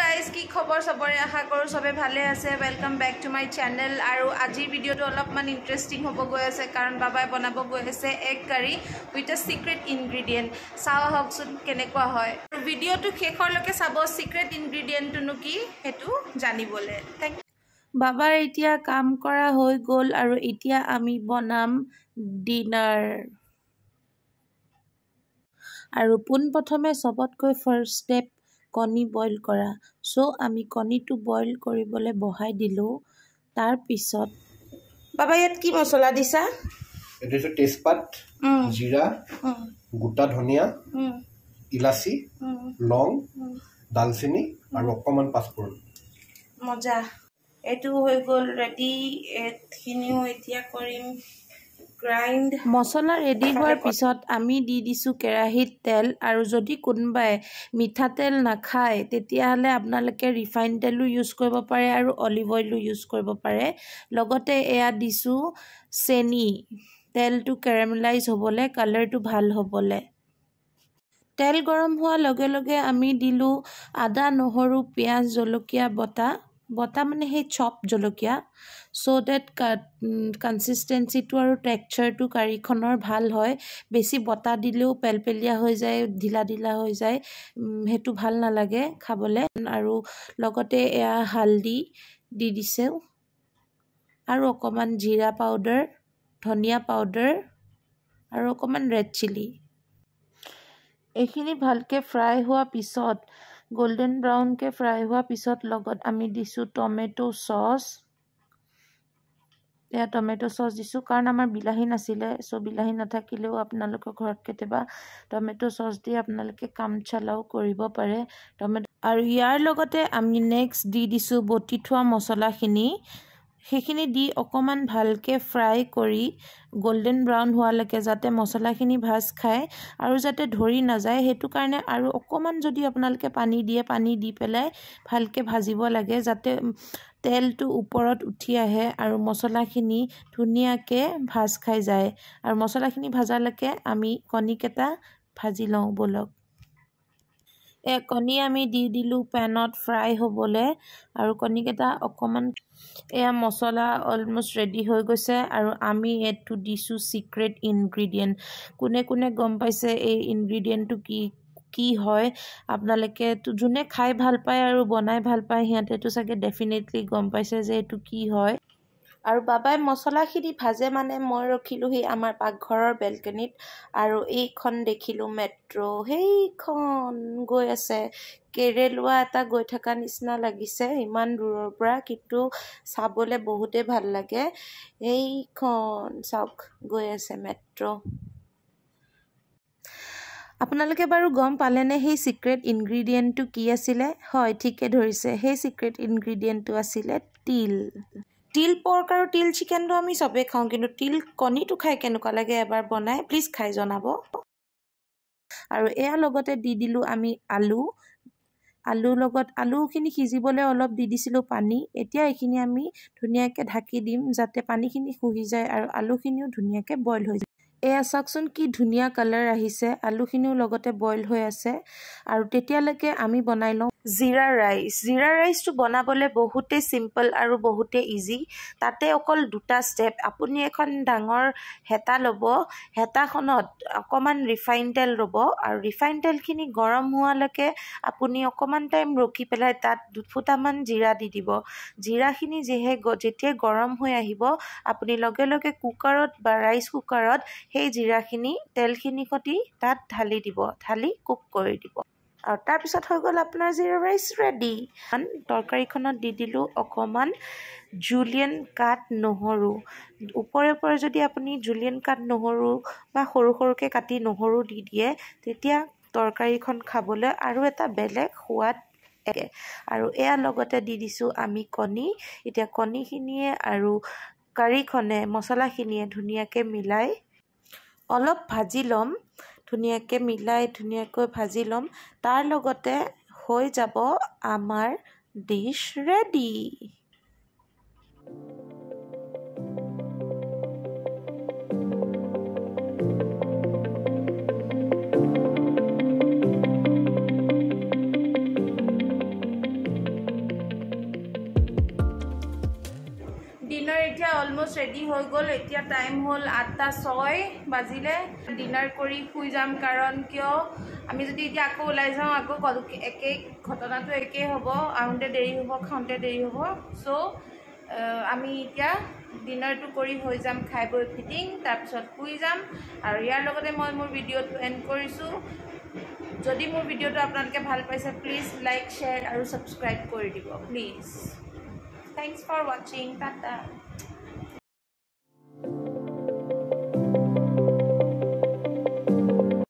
guys কি খবৰ চবৰে আশা কৰোঁ চবে ভালে আছে welcome back to my channel আৰু আজিৰ ভিডিঅ'টো অলপমান ইণ্টাৰেষ্টিং হ'ব গৈ আছে কাৰণ বাবাই বনাব গৈ আছে egg curry with the secret ingredient চাওঁ আহকচোন কেনেকুৱা হয় আৰু ভিডিঅ'টো শেষৰলৈকে চাব ছিক্ৰেট ইনগ্ৰিডিয়েণ্টটোনো কি সেইটো জানিবলৈ থেংক বাবাৰ এতিয়া কাম কৰা হৈ গ'ল আৰু এতিয়া আমি বনাম ডিনাৰ আৰু পোনপ্ৰথমে চবতকৈ ফাৰ্ষ্ট ষ্টেপ কণী বইল কৰা চ' আমি কণীটো বইল কৰিবলৈ বহাই দিলোঁ তাৰপিছত বাবা ইয়াত কি মছলা দিছা তেজপাত জিৰা গোটা ধনিয়া ইলাচি লং ডালচেনি আৰু অকণমান পাঁচফোৰণ মজা এইটো হৈ গ'ল ৰেডি এইখিনিও এতিয়া কৰিম মছলা ৰেডি হোৱাৰ পিছত আমি দি দিছোঁ কেৰাহীত তেল আৰু যদি কোনোবাই মিঠাতেল নাখায় তেতিয়াহ'লে আপোনালোকে ৰিফাইন তেলো ইউজ কৰিব পাৰে আৰু অলিভ অইলো ইউজ কৰিব পাৰে লগতে এয়া দিছোঁ চেনি তেলটো কেৰেমেলাইজ হ'বলৈ কালাৰটো ভাল হ'বলৈ তেল গৰম হোৱাৰ লগে লগে আমি দিলোঁ আদা নহৰু পিঁয়াজ জলকীয়া বটা বটা মানে সেই চপ জলকীয়া চ' ডেট কনচিষ্টেঞ্চিটো আৰু টেক্সাৰটো কাৰীখনৰ ভাল হয় বেছি বটা দিলেও পেলপেলীয়া হৈ যায় ঢিলা ঢিলা হৈ যায় সেইটো ভাল নালাগে খাবলৈ আৰু লগতে এয়া হালধি দি দিছে আৰু অকণমান জিৰা পাউডাৰ ধনিয়া পাউডাৰ আৰু অকণমান ৰেড চিলি এইখিনি ভালকৈ ফ্ৰাই হোৱাৰ পিছত গল্ডেন ব্ৰাউনকৈ ফ্ৰাই হোৱাৰ পিছত লগত আমি দিছোঁ টমেটো চচ এয়া টমেট' চচ দিছোঁ কাৰণ আমাৰ বিলাহী নাছিলে চ' বিলাহী নাথাকিলেও আপোনালোকৰ ঘৰত কেতিয়াবা টমেট' চচ দি আপোনালোকে কাম চালাও কৰিব পাৰে টমেট' আৰু ইয়াৰ লগতে আমি নেক্সট দি দিছোঁ বটি থোৱা মছলাখিনি সেইখিনি দি অকণমান ভালকৈ ফ্ৰাই কৰি গল্ডেন ব্ৰাউন হোৱালৈকে যাতে মছলাখিনি ভাজ খায় আৰু যাতে ধৰি নাযায় সেইটো কাৰণে আৰু অকণমান যদি আপোনালোকে পানী দিয়ে পানী দি পেলাই ভালকৈ ভাজিব লাগে যাতে তেলটো ওপৰত উঠি আহে আৰু মছলাখিনি ধুনীয়াকৈ ভাজ খাই যায় আৰু মছলাখিনি ভজালৈকে আমি কণীকেইটা ভাজি লওঁ ব'লক এই কণী আমি দি দিলোঁ পেনত ফ্ৰাই হ'বলৈ আৰু কণীকেইটা অকণমান এয়া মছলা অলমষ্ট ৰেডি হৈ গৈছে আৰু আমি এইটো দিছোঁ ছিক্ৰেট ইনগ্ৰিডিয়েণ্ট কোনে কোনে গম পাইছে এই ইনগ্ৰিডিয়েণ্টটো কি কি হয় আপোনালোকে যোনে খাই ভাল পায় আৰু বনাই ভাল পায় সিহঁতেতো চাগে ডেফিনেটলি গম পাইছে যে এইটো কি হয় আৰু বাবাই মছলাখিনি ভাজে মানে মই ৰখিলোহি আমাৰ পাকঘৰৰ বেলকনিত আৰু এইখন দেখিলোঁ মেট্ৰ' সেইখন গৈ আছে কেৰেলোৱা এটা গৈ থকা নিচিনা লাগিছে ইমান দূৰৰ পৰা কিন্তু চাবলৈ বহুতেই ভাল লাগে সেইখন চাওক গৈ আছে মেট্ৰ' আপোনালোকে বাৰু গম পালেনে সেই চিক্ৰেট ইনগ্ৰিডিয়েণ্টটো কি আছিলে হয় ঠিকে ধৰিছে সেই চিক্ৰেট ইনগ্ৰিডিয়েণ্টটো আছিলে তিল তিল পৰ্ক আৰু তিল চিকেনটো আমি চবেই খাওঁ কিন্তু তিল কণীটো খাই কেনেকুৱা লাগে এবাৰ বনাই প্লিজ খাই জনাব আৰু এয়া লগতে দি দিলোঁ আমি আলু আলুৰ লগত আলুখিনি সিজিবলৈ অলপ দি দিছিলোঁ পানী এতিয়া এইখিনি আমি ধুনীয়াকৈ ঢাকি দিম যাতে পানীখিনি শুহি যায় আৰু আলুখিনিও ধুনীয়াকৈ বইল হৈ যায় এয়া চাওকচোন কি ধুনীয়া কালাৰ আহিছে আলুখিনিও লগতে বইল হৈ আছে আৰু তেতিয়ালৈকে আমি বনাই লওঁ জিৰা ৰাইচ জিৰা ৰাইচটো বনাবলৈ বহুতেই চিম্পল আৰু বহুতেই ইজি তাতে অকল দুটা ষ্টেপ আপুনি এখন ডাঙৰ হেতা ল'ব হেতাখনত অকণমান ৰিফাইন তেল ৰ'ব আৰু ৰিফাইন তেলখিনি গৰম হোৱালৈকে আপুনি অকণমান টাইম ৰখি পেলাই তাত দুফুটামান জিৰা দি দিব জিৰাখিনি যিহে যেতিয়াই গৰম হৈ আহিব আপুনি লগে লগে কুকাৰত বা ৰাইচ কুকাৰত সেই জিৰাখিনি তেলখিনি সৈতে তাত ঢালি দিব ঢালি কুক কৰি দিব আৰু তাৰপিছত হৈ গ'ল আপোনাৰ জিৰা ৰাইচ ৰেডি তৰকাৰীখনত দি দিলোঁ অকণমান জুলিয়েন কাঠ নহৰু ওপৰে ওপৰে যদি আপুনি জুলিয়েন কাঠ নহৰু বা সৰু সৰুকৈ কাটি নহৰু দি দিয়ে তেতিয়া তৰকাৰীখন খাবলৈ আৰু এটা বেলেগ সোৱাদ আৰু এয়া লগতে দি দিছোঁ আমি কণী এতিয়া কণীখিনিয়ে আৰু কাৰীখনে মছলাখিনিয়ে ধুনীয়াকৈ মিলাই অলপ ভাজি ল'ম ধুনীয়াকৈ মিলাই ধুনীয়াকৈ ভাজি ল'ম তাৰ লগতে হৈ যাব আমাৰ ডিছ ৰেডি অলমষ্ট ৰেডি হৈ গ'ল এতিয়া টাইম হ'ল আঠটা ছয় বাজিলে ডিনাৰ কৰি শুই যাম কাৰণ কিয় আমি যদি এতিয়া আকৌ ওলাই যাওঁ আকৌ একেই ঘটনাটো একেই হ'ব আহোঁতে দেৰি হ'ব খাওঁতে দেৰি হ'ব চ' আমি এতিয়া ডিনাৰটো কৰি হৈ যাম খাই বৈ ফিটিং তাৰপিছত শুই যাম আৰু ইয়াৰ লগতে মই মোৰ ভিডিঅ'টো এণ্ড কৰিছোঁ যদি মোৰ ভিডিঅ'টো আপোনালোকে ভাল পাইছে প্লিজ লাইক শ্বেয়াৰ আৰু ছাবস্ক্ৰাইব কৰি দিব প্লিজ থেংকছ ফৰ ৱাচিং টাটা